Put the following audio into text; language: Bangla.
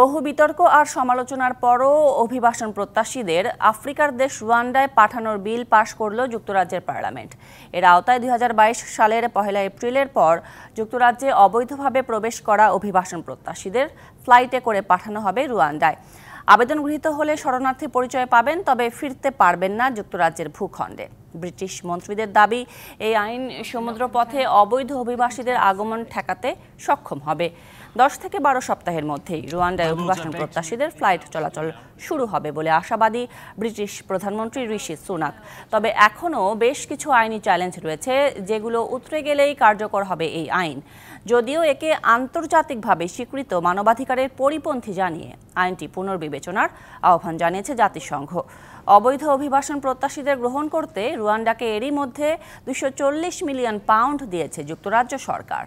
বহু বিতর্ক আর সমালোচনার পরও অভিবাসন প্রত্যাশীদের আফ্রিকার দেশ রুয়ান্ডায় পাঠানোর বিল পাশ করল যুক্তরাজ্যের পার্লামেন্ট এর আওতায় দুই সালের পহেলা এপ্রিলের পর যুক্তরাজ্যে অবৈধভাবে প্রবেশ করা অভিবাসন প্রত্যাশীদের ফ্লাইটে করে পাঠানো হবে রুয়ান্ডায় আবেদন গৃহীত হলে শরণার্থী পরিচয় পাবেন তবে ফিরতে পারবেন না যুক্তরাজ্যের ভূখণ্ডে ব্রিটিশ মন্ত্রীদের দাবি এই আইন সমুদ্রপথে অবৈধ অভিবাসীদের আগমন ঠেকাতে সক্ষম হবে দশ থেকে বারো সপ্তাহের মধ্যেই রুয়ান্ডায় অভিবাসন প্রত্যাশীদের ফ্লাইট চলাচল শুরু হবে বলে আশাবাদী ব্রিটিশ প্রধানমন্ত্রী ঋষি সুনাক তবে এখনও বেশ কিছু আইনি চ্যালেঞ্জ রয়েছে যেগুলো উতরে গেলেই কার্যকর হবে এই আইন যদিও একে আন্তর্জাতিকভাবে স্বীকৃত মানবাধিকারের পরিপন্থী জানিয়ে আইনটি পুনর্বিবেচনার আহ্বান জানিয়েছে জাতিসংঘ অবৈধ অভিবাসন প্রত্যাশীদের গ্রহণ করতে রুয়ান্ডাকে এরই মধ্যে দুশো মিলিয়ন পাউন্ড দিয়েছে যুক্তরাজ্য সরকার